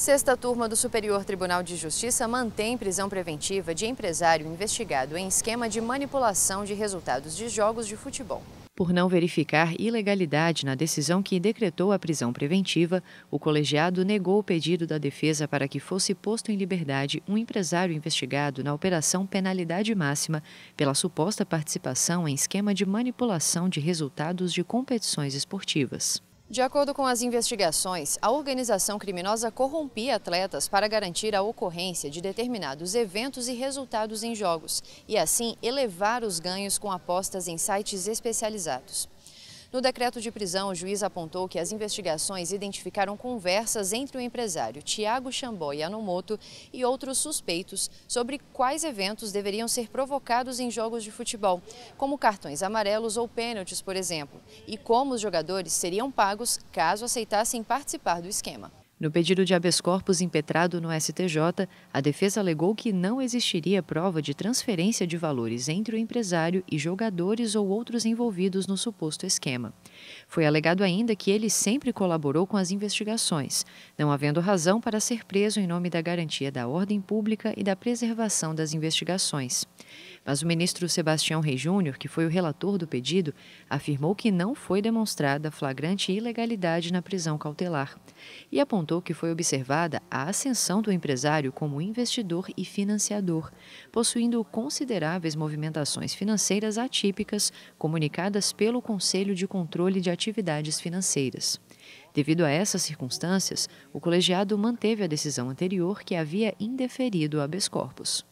Sexta turma do Superior Tribunal de Justiça mantém prisão preventiva de empresário investigado em esquema de manipulação de resultados de jogos de futebol. Por não verificar ilegalidade na decisão que decretou a prisão preventiva, o colegiado negou o pedido da defesa para que fosse posto em liberdade um empresário investigado na operação penalidade máxima pela suposta participação em esquema de manipulação de resultados de competições esportivas. De acordo com as investigações, a organização criminosa corrompia atletas para garantir a ocorrência de determinados eventos e resultados em jogos e, assim, elevar os ganhos com apostas em sites especializados. No decreto de prisão, o juiz apontou que as investigações identificaram conversas entre o empresário Tiago Chambó Yanomoto e outros suspeitos sobre quais eventos deveriam ser provocados em jogos de futebol, como cartões amarelos ou pênaltis, por exemplo, e como os jogadores seriam pagos caso aceitassem participar do esquema. No pedido de habeas corpus impetrado no STJ, a defesa alegou que não existiria prova de transferência de valores entre o empresário e jogadores ou outros envolvidos no suposto esquema. Foi alegado ainda que ele sempre colaborou com as investigações, não havendo razão para ser preso em nome da garantia da ordem pública e da preservação das investigações. Mas o ministro Sebastião Rei Júnior, que foi o relator do pedido, afirmou que não foi demonstrada flagrante ilegalidade na prisão cautelar e apontou que foi observada a ascensão do empresário como investidor e financiador, possuindo consideráveis movimentações financeiras atípicas comunicadas pelo Conselho de Controle controle de atividades financeiras. Devido a essas circunstâncias, o colegiado manteve a decisão anterior que havia indeferido o habeas corpus.